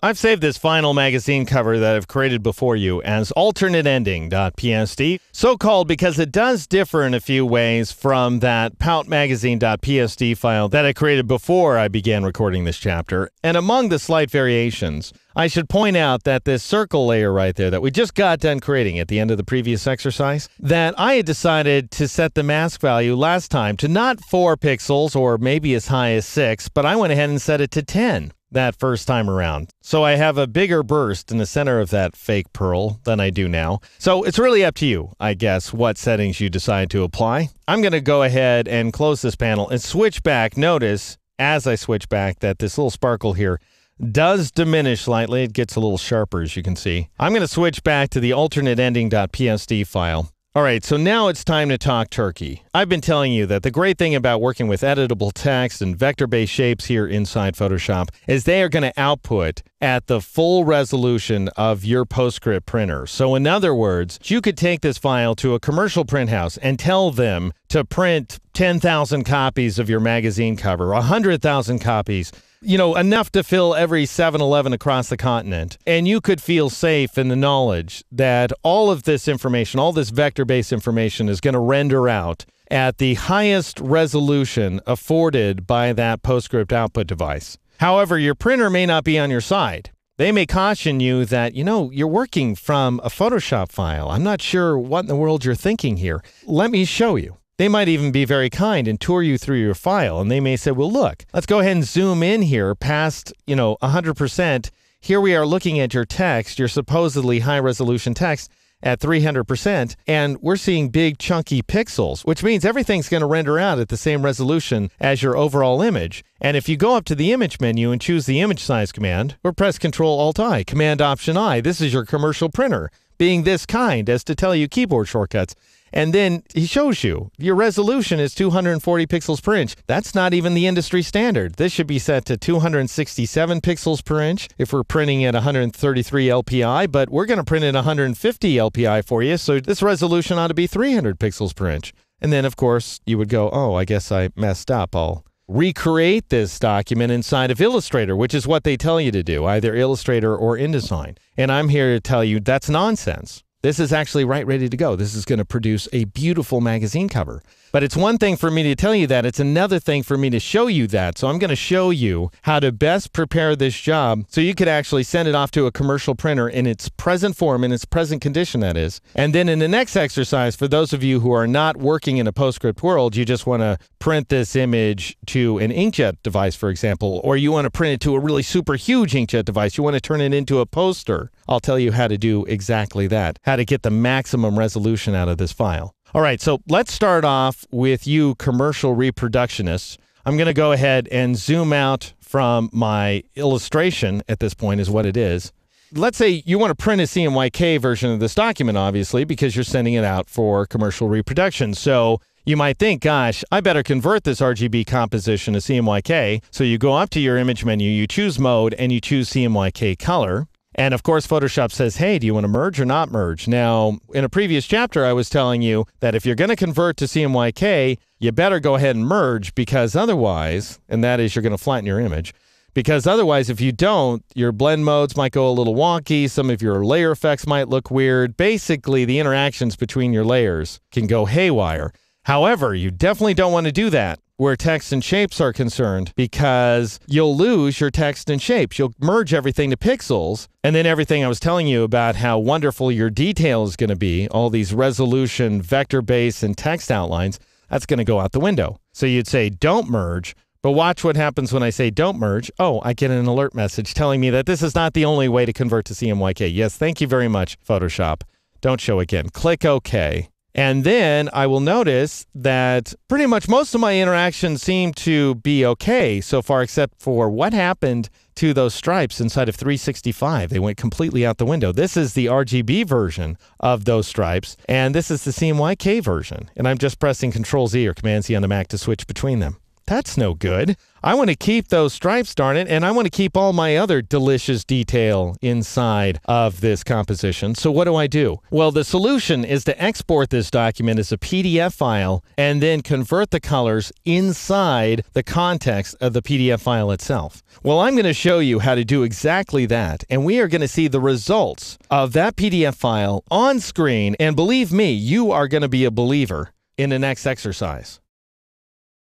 I've saved this final magazine cover that I've created before you as alternateending.psd, so called because it does differ in a few ways from that poutmagazine.psd file that I created before I began recording this chapter. And among the slight variations, I should point out that this circle layer right there that we just got done creating at the end of the previous exercise, that I had decided to set the mask value last time to not 4 pixels or maybe as high as 6, but I went ahead and set it to 10 that first time around. So I have a bigger burst in the center of that fake pearl than I do now. So it's really up to you, I guess, what settings you decide to apply. I'm going to go ahead and close this panel and switch back. Notice as I switch back that this little sparkle here does diminish slightly. It gets a little sharper, as you can see. I'm going to switch back to the alternate file. All right, so now it's time to talk turkey. I've been telling you that the great thing about working with editable text and vector based shapes here inside Photoshop is they are going to output at the full resolution of your PostScript printer. So, in other words, you could take this file to a commercial print house and tell them to print 10,000 copies of your magazine cover, 100,000 copies you know, enough to fill every 7 Eleven across the continent. And you could feel safe in the knowledge that all of this information, all this vector based information, is going to render out at the highest resolution afforded by that PostScript output device. However, your printer may not be on your side. They may caution you that, you know, you're working from a Photoshop file. I'm not sure what in the world you're thinking here. Let me show you. They might even be very kind and tour you through your file and they may say, "Well, look, let's go ahead and zoom in here past, you know, 100%. Here we are looking at your text, your supposedly high-resolution text at 300% and we're seeing big chunky pixels, which means everything's going to render out at the same resolution as your overall image. And if you go up to the image menu and choose the image size command or press control alt I, command option I, this is your commercial printer being this kind as to tell you keyboard shortcuts. And then he shows you your resolution is 240 pixels per inch. That's not even the industry standard. This should be set to 267 pixels per inch if we're printing at 133 LPI, but we're going to print at 150 LPI for you. So this resolution ought to be 300 pixels per inch. And then, of course, you would go, oh, I guess I messed up. I'll recreate this document inside of Illustrator, which is what they tell you to do, either Illustrator or InDesign. And I'm here to tell you that's nonsense. This is actually right ready to go. This is going to produce a beautiful magazine cover. But it's one thing for me to tell you that, it's another thing for me to show you that. So I'm going to show you how to best prepare this job so you could actually send it off to a commercial printer in its present form, in its present condition, that is. And then in the next exercise, for those of you who are not working in a PostScript world, you just want to print this image to an inkjet device, for example, or you want to print it to a really super huge inkjet device. You want to turn it into a poster. I'll tell you how to do exactly that how to get the maximum resolution out of this file. All right, so let's start off with you commercial reproductionists. I'm going to go ahead and zoom out from my illustration at this point is what it is. Let's say you want to print a CMYK version of this document, obviously, because you're sending it out for commercial reproduction. So you might think, gosh, I better convert this RGB composition to CMYK. So you go up to your image menu, you choose mode, and you choose CMYK color. And of course, Photoshop says, hey, do you want to merge or not merge? Now, in a previous chapter, I was telling you that if you're going to convert to CMYK, you better go ahead and merge because otherwise, and that is you're going to flatten your image. Because otherwise, if you don't, your blend modes might go a little wonky. Some of your layer effects might look weird. Basically, the interactions between your layers can go haywire. However, you definitely don't want to do that where text and shapes are concerned because you'll lose your text and shapes. You'll merge everything to pixels. And then everything I was telling you about how wonderful your detail is going to be, all these resolution, vector based, and text outlines, that's going to go out the window. So you'd say, don't merge. But watch what happens when I say don't merge. Oh, I get an alert message telling me that this is not the only way to convert to CMYK. Yes, thank you very much, Photoshop. Don't show again. Click OK. And then I will notice that pretty much most of my interactions seem to be okay so far, except for what happened to those stripes inside of 365. They went completely out the window. This is the RGB version of those stripes, and this is the CMYK version. And I'm just pressing Control Z or Command Z on the Mac to switch between them. That's no good. I want to keep those stripes, darn it, and I want to keep all my other delicious detail inside of this composition. So, what do I do? Well, the solution is to export this document as a PDF file and then convert the colors inside the context of the PDF file itself. Well, I'm going to show you how to do exactly that, and we are going to see the results of that PDF file on screen. And believe me, you are going to be a believer in the next exercise.